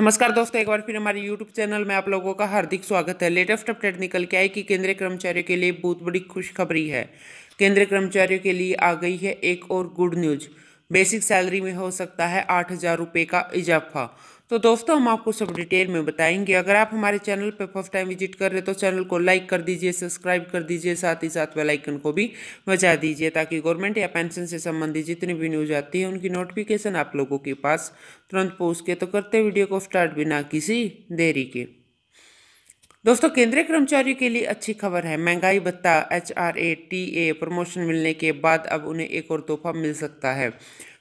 नमस्कार दोस्तों एक बार फिर हमारे YouTube चैनल में आप लोगों का हार्दिक स्वागत है लेटेस्ट अपडेट निकल के आई कि केंद्रीय कर्मचारियों के लिए बहुत बड़ी खुशखबरी है केंद्रीय कर्मचारियों के लिए आ गई है एक और गुड न्यूज़ बेसिक सैलरी में हो सकता है आठ हज़ार रुपये का इजाफा तो दोस्तों हम आपको सब डिटेल में बताएंगे अगर आप हमारे चैनल पर फर्स्ट टाइम विजिट कर रहे हैं तो चैनल को लाइक कर दीजिए सब्सक्राइब कर दीजिए साथ ही साथ वेलाइकन आइकन को भी बचा दीजिए ताकि गवर्नमेंट या पेंशन से संबंधित जितनी भी न्यूज आती है उनकी नोटिफिकेशन आप लोगों के पास तुरंत पहुँच के तो करते वीडियो को स्टार्ट बिना किसी देरी के दोस्तों केंद्रीय कर्मचारियों के लिए अच्छी खबर है महंगाई भत्ता H R A T A promotion मिलने के बाद अब उन्हें एक और तोहफा मिल सकता है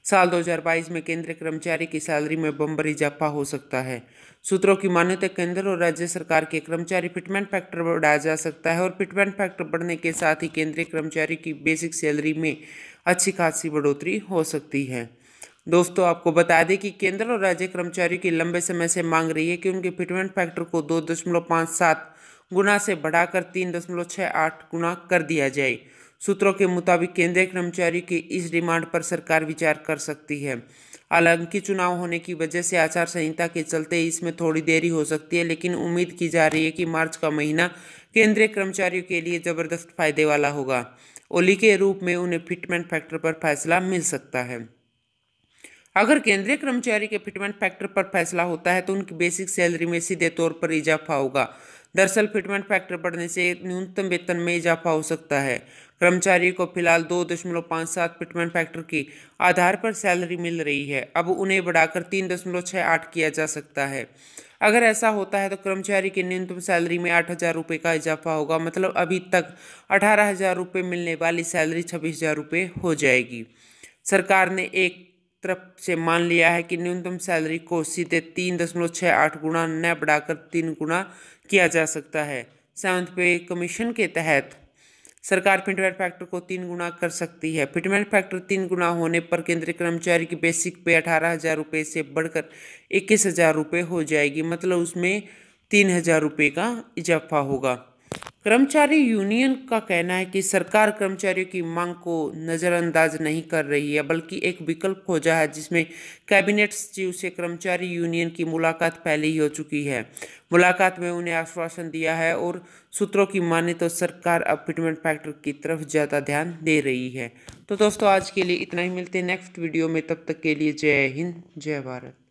साल 2022 में केंद्रीय कर्मचारी की सैलरी में बम्बर इजाफा हो सकता है सूत्रों की माने तो केंद्र और राज्य सरकार के कर्मचारी फिटमेंट फैक्टर बढ़ाया जा सकता है और फिटमेंट फैक्टर बढ़ने के साथ ही केंद्रीय कर्मचारी की बेसिक सैलरी में अच्छी खासी बढ़ोतरी हो सकती है दोस्तों आपको बता दें कि केंद्र और राज्य कर्मचारियों की लंबे समय से मांग रही है कि उनके फिटमेंट फैक्टर को दो दशमलव पाँच सात गुना से बढ़ाकर तीन दशमलव छः आठ गुना कर दिया जाए सूत्रों के मुताबिक केंद्रीय कर्मचारियों की इस डिमांड पर सरकार विचार कर सकती है हालांकि चुनाव होने की वजह से आचार संहिता के चलते इसमें थोड़ी देरी हो सकती है लेकिन उम्मीद की जा रही है कि मार्च का महीना केंद्रीय कर्मचारियों के लिए ज़बरदस्त फायदे वाला होगा ओली के रूप में उन्हें फिटमेंट फैक्टर पर फैसला मिल सकता है अगर केंद्रीय कर्मचारी के फिटमेंट फैक्टर पर फैसला होता है तो उनकी बेसिक सैलरी में सीधे तौर पर इजाफा होगा दरअसल फिटमेंट फैक्टर बढ़ने से न्यूनतम वेतन में इजाफा हो सकता है कर्मचारी को फिलहाल दो दशमलव पाँच सात फिटमेंट फैक्टर की आधार पर सैलरी मिल रही है अब उन्हें बढ़ाकर तीन दशमलव छः आठ किया जा सकता है अगर ऐसा होता है तो कर्मचारी की न्यूनतम सैलरी में आठ हज़ार रुपये का इजाफा होगा मतलब अभी तक अठारह हज़ार रुपये मिलने वाली सैलरी छब्बीस हज़ार रुपये हो जाएगी सरकार ने एक तरफ से मान लिया है कि न्यूनतम सैलरी को सीधे तीन दशमलव छः आठ गुना न बढ़ाकर तीन गुना किया जा सकता है सेवंथ पे कमीशन के तहत सरकार फिटमेंट फैक्टर को तीन गुना कर सकती है फिटमेंट फैक्टर तीन गुना होने पर केंद्रीय कर्मचारी की बेसिक पे अठारह हज़ार रुपये से बढ़कर इक्कीस हज़ार रुपये हो जाएगी मतलब उसमें तीन हज़ार रुपये का इजाफा होगा कर्मचारी यूनियन का कहना है कि सरकार कर्मचारियों की मांग को नज़रअंदाज नहीं कर रही है बल्कि एक विकल्प खोजा है जिसमें कैबिनेट सचिव से कर्मचारी यूनियन की मुलाकात पहले ही हो चुकी है मुलाकात में उन्हें आश्वासन दिया है और सूत्रों की माने तो सरकार अब फिटमेंट फैक्टर की तरफ ज़्यादा ध्यान दे रही है तो दोस्तों आज के लिए इतना ही मिलते हैं नेक्स्ट वीडियो में तब तक के लिए जय हिंद जय भारत